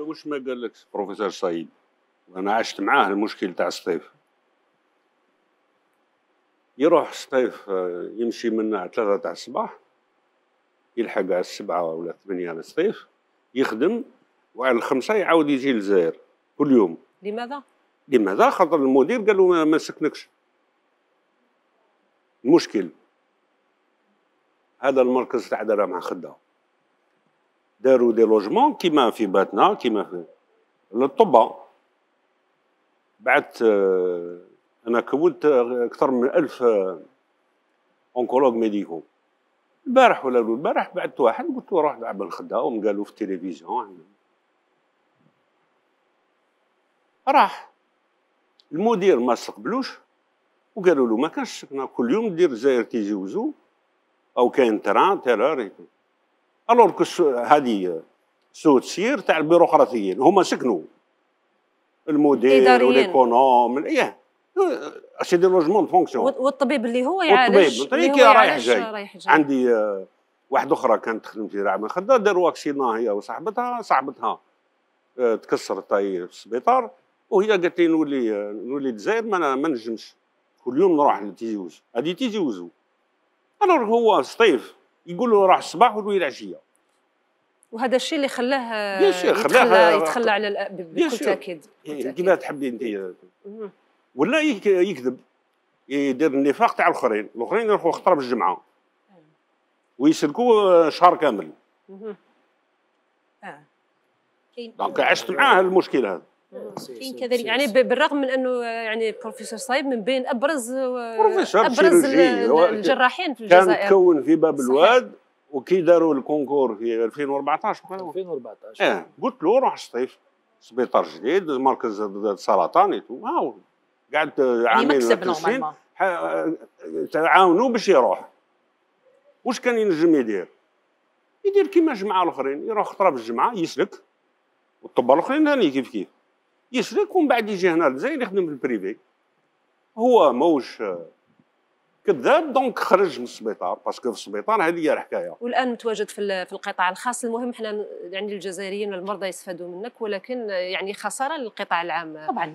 واش ما قالكش بروفيسور سعيد وانا عشت معاه المشكل تاع الصيف يروح الصيف آه، يمشي من على ثلاثة تاع الصباح يلحق على السبعة ولا ثمانية على الصيف يخدم وعلى الخمسة يعاود يجي للجزائر كل يوم لماذا؟ لماذا؟ خاطر المدير قال له ما سكنكش المشكل هذا المركز تاع مع خدام داروا دي لوجمون كيما في باتنا كيما في للطبة بعت آه، انا كونت اكثر من ألف آه، اونكولوج ميديكو البارح ولا البارح بعت واحد قلت له روح لعب الخدام قالوا في التلفزيون راح المدير ما استقبلوش وقالوا له ما كانش كل يوم دير زاير كي وزو او كاين تران ترار الور هذه سو تسير تاع البيروقراطيين هما سكنوا المدير وليكونوم ايه سي دي لوجمون فونكسيون والطبيب اللي هو يعالج الطبيب اللي هو رايح جاي. رايح جاي عندي آه، واحد اخرى كانت تخدم في رعمه خدا داروا واكسينا هي وصاحبتها صاحبتها آه، تكسرت في السبيطار وهي قالت لي نولي آه، نولي دزاير ما, ما نجمش كل يوم نروح لتيزي وزو هذه تيزي وزو الوغ هو سطيف يقول له راح الصباح ويقول له العشيه وهذا الشيء اللي خلاه يتخلى, يتخلى على بكل تاكيد إيه، كيما تحبي انت إيه. ولا يكذب يدير النفاق تاع الاخرين الاخرين يروحوا خطره بالجمعه إيه. ويسلكوا شهر كامل اه دونك عشت معاه المشكل هذا آه، كاين كذلك يعني بالرغم من انه آه، يعني بروفيسور صايب من بين ابرز آه، بروفيسور ابرز الجراحين في الجزائر كان تكون في باب الواد وكي داروا الكونكور في 2014 2014 اه قلت له روح شطيف سبيطار جديد مركز سرطاني هاو قعدت يعني عامين مكسب تعاونوا باش يروح واش كان ينجم يدير يدير كيما الجماعه الاخرين يروح خطره في الجمعه يسلك والطب الاخرين هاني كيف كيف يشرك ومن بعد يجي هنا الجزائر يخدم في البريفي هو ماهوش كذاب دونك خرج من السبيطار باسكو في السبيطار هذه هي الحكايه والان متواجد في في القطاع الخاص المهم حنا يعني الجزائريين المرضى يستفادوا منك ولكن يعني خساره للقطاع العام طبعا